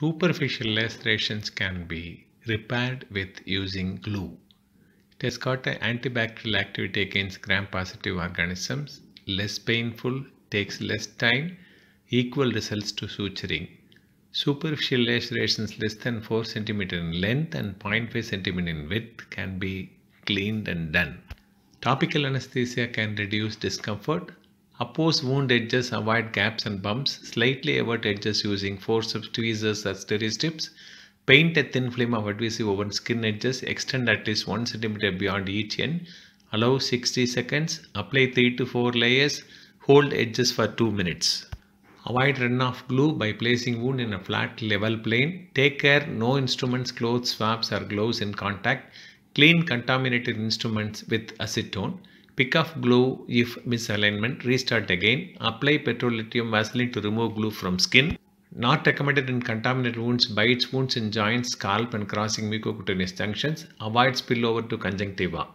Superficial lacerations can be repaired with using glue. It has got an antibacterial activity against gram-positive organisms, less painful, takes less time, equal results to suturing. Superficial lacerations less than 4 cm in length and 0.5 cm in width can be cleaned and done. Topical anesthesia can reduce discomfort Oppose wound edges, avoid gaps and bumps, slightly avert edges using forceps, tweezers or stereo strips. Paint a thin film of adhesive over skin edges, extend at least 1 cm beyond each end. Allow 60 seconds, apply 3 to 4 layers, hold edges for 2 minutes. Avoid runoff glue by placing wound in a flat level plane. Take care no instruments, clothes, swabs or gloves in contact. Clean contaminated instruments with acetone. Pick off glue if misalignment. Restart again. Apply petroleum vaseline to remove glue from skin. Not recommended in contaminated wounds, bites, wounds in joints, scalp and crossing mucocutaneous junctions. Avoid spillover to conjunctiva.